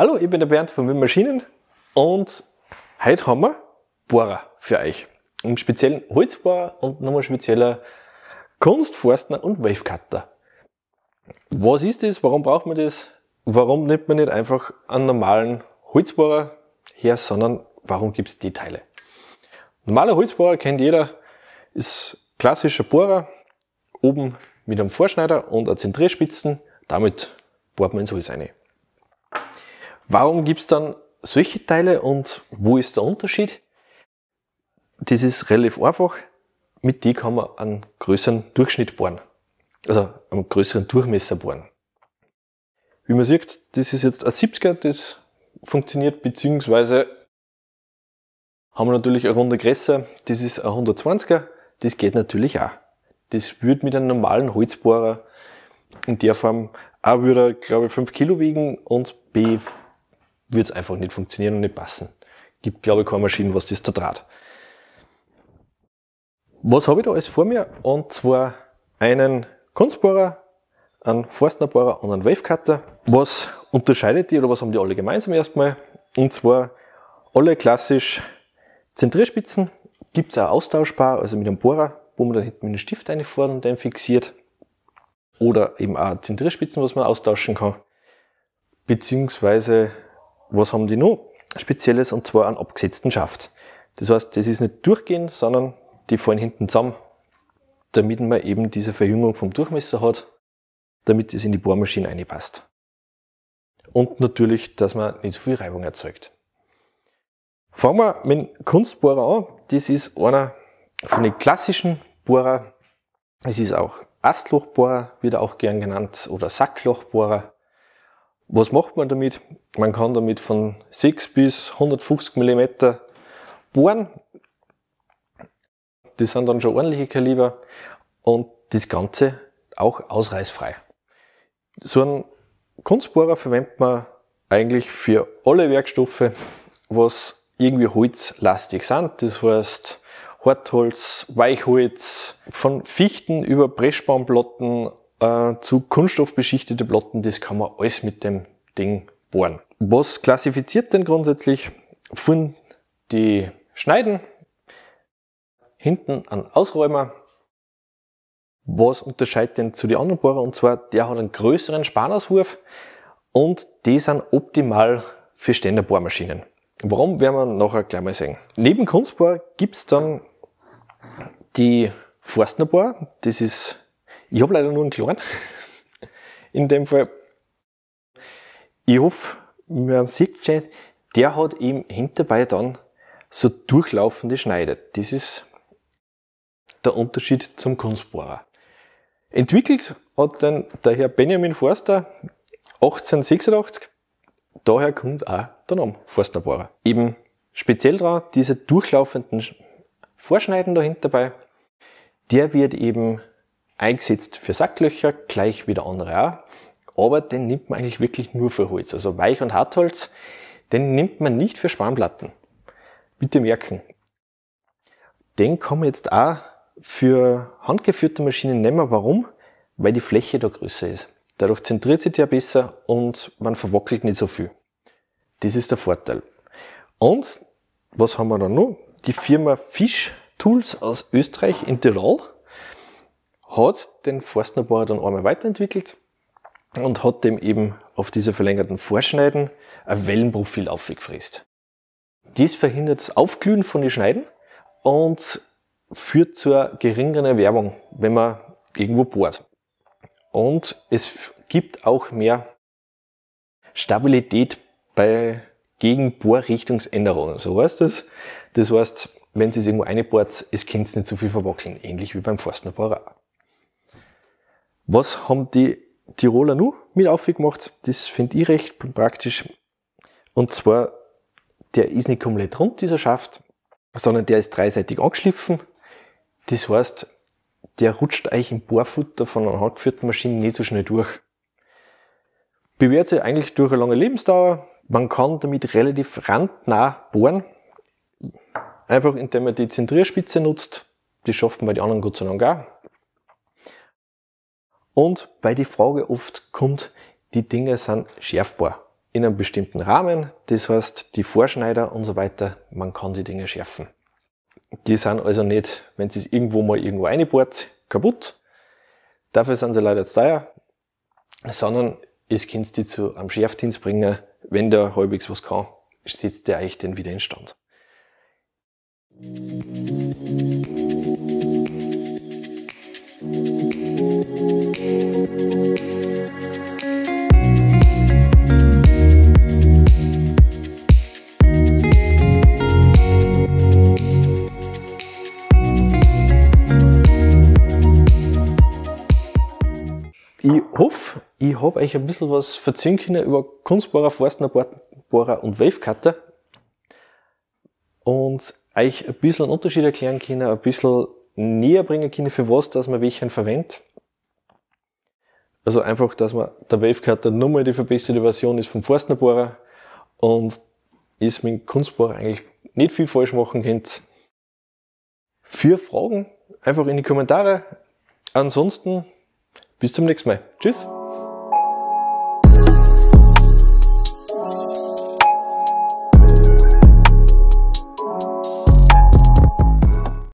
Hallo, ich bin der Bernd von Wim Maschinen und heute haben wir Bohrer für euch. Im speziellen Holzbohrer und nochmal spezieller Kunstforstner und Wavecutter. Was ist das? Warum braucht man das? Warum nimmt man nicht einfach einen normalen Holzbohrer her, sondern warum gibt es die Teile? Normaler Holzbohrer kennt jeder, ist klassischer Bohrer, oben mit einem Vorschneider und einer Zentrierspitzen, damit bohrt man ins Holz rein. Warum gibt's dann solche Teile und wo ist der Unterschied? Das ist relativ einfach. Mit die kann man einen größeren Durchschnitt bohren. Also einen größeren Durchmesser bohren. Wie man sieht, das ist jetzt ein 70er, das funktioniert, beziehungsweise haben wir natürlich eine Runde Gräser, das ist ein 120er, das geht natürlich auch. Das würde mit einem normalen Holzbohrer in der Form A würde er, glaube ich, 5 Kilo wiegen und B würde es einfach nicht funktionieren und nicht passen. Gibt, glaube ich, keine Maschinen, was das da draht. Was habe ich da alles vor mir? Und zwar einen Kunstbohrer, einen Forstnerbohrer und einen Wavecutter. Was unterscheidet die oder was haben die alle gemeinsam erstmal? Und zwar alle klassisch Zentrierspitzen. Gibt es auch austauschbar, also mit einem Bohrer, wo man dann hinten mit einem Stift reinfahren und den fixiert. Oder eben auch Zentrierspitzen, was man austauschen kann. Beziehungsweise was haben die nun? Spezielles und zwar einen abgesetzten Schaft. Das heißt, das ist nicht durchgehend, sondern die fallen hinten zusammen, damit man eben diese Verjüngung vom Durchmesser hat, damit es in die Bohrmaschine reinpasst. Und natürlich, dass man nicht so viel Reibung erzeugt. Fangen wir mit dem Kunstbohrer an. Das ist einer von den klassischen Bohrer. Es ist auch Astlochbohrer, wird auch gern genannt, oder Sacklochbohrer. Was macht man damit? Man kann damit von 6 bis 150 mm bohren. Das sind dann schon ordentliche Kaliber und das Ganze auch ausreißfrei. So ein Kunstbohrer verwendet man eigentlich für alle Werkstoffe, was irgendwie holzlastig sind. Das heißt Hartholz, Weichholz, von Fichten über Pressbaumplatten äh, zu kunststoffbeschichtete Platten, das kann man alles mit dem Ding bohren. Was klassifiziert denn grundsätzlich? Von die Schneiden, hinten an Ausräumer. Was unterscheidet denn zu den anderen Bohrer? Und zwar, der hat einen größeren Spanauswurf und die sind optimal für Ständerbohrmaschinen. Warum werden wir nachher gleich mal sehen. Neben Kunstbohr gibt's dann die Forstnerbohr. Das ist ich habe leider nur einen kleinen. In dem Fall. Ich hoffe, man sieht schon, der hat eben hinterbei dann so durchlaufende Schneide. Das ist der Unterschied zum Kunstbohrer. Entwickelt hat dann der Herr Benjamin Forster 1886. Daher kommt auch der Name Forsterbohrer. Eben speziell dran, diese durchlaufenden Vorschneiden dahinter bei, der wird eben eingesetzt für Sacklöcher, gleich wie der andere auch. Aber den nimmt man eigentlich wirklich nur für Holz. Also Weich- und Hartholz, den nimmt man nicht für Spanplatten. Bitte merken. Den kann man jetzt auch für handgeführte Maschinen nehmen. Warum? Weil die Fläche da größer ist. Dadurch zentriert sich der besser und man verwackelt nicht so viel. Das ist der Vorteil. Und was haben wir da noch? Die Firma Fisch Tools aus Österreich in Tirol hat den Forstnerbauer dann einmal weiterentwickelt und hat dem eben auf dieser verlängerten Vorschneiden ein Wellenprofil aufgefräst. Dies verhindert das Aufglühen von den Schneiden und führt zur geringeren Erwärmung, wenn man irgendwo bohrt. Und es gibt auch mehr Stabilität bei Gegenbohrrichtungsänderungen. So heißt das. Das heißt, wenn Sie es irgendwo einbohrt, es kann es nicht zu so viel verwackeln. Ähnlich wie beim Forstnerbohrer. Was haben die Tiroler nur mit aufgemacht? Das finde ich recht praktisch. Und zwar, der ist nicht komplett rund, dieser Schaft, sondern der ist dreiseitig angeschliffen. Das heißt, der rutscht eigentlich im Bohrfutter von einer handgeführten Maschine nicht so schnell durch. Bewährt sich eigentlich durch eine lange Lebensdauer. Man kann damit relativ randnah bohren. Einfach indem man die Zentrierspitze nutzt. Das schafft man bei den anderen gut sei Dank auch. Und bei die Frage oft kommt, die Dinge sind schärfbar in einem bestimmten Rahmen. Das heißt, die Vorschneider und so weiter, man kann die Dinge schärfen. Die sind also nicht, wenn sie es irgendwo mal irgendwo einbohrt, kaputt. Dafür sind sie leider zu teuer. Sondern es könnt die zu einem Schärfdienst bringen, wenn der halbwegs was kann, setzt der euch den wieder in Stand. Ich hoffe, ich habe euch ein bisschen was verziehen können über Kunstbohrer, Forstner, und Wavecutter und euch ein bisschen einen Unterschied erklären können, ein bisschen näher bringen können, für was, dass man welchen verwendet. Also einfach, dass man der Wavecutter nochmal die verbesserte Version ist vom Forstner Bohrer und ist mit dem Kunstbohrer eigentlich nicht viel falsch machen könnt. Vier Fragen einfach in die Kommentare. Ansonsten bis zum nächsten Mal. Tschüss.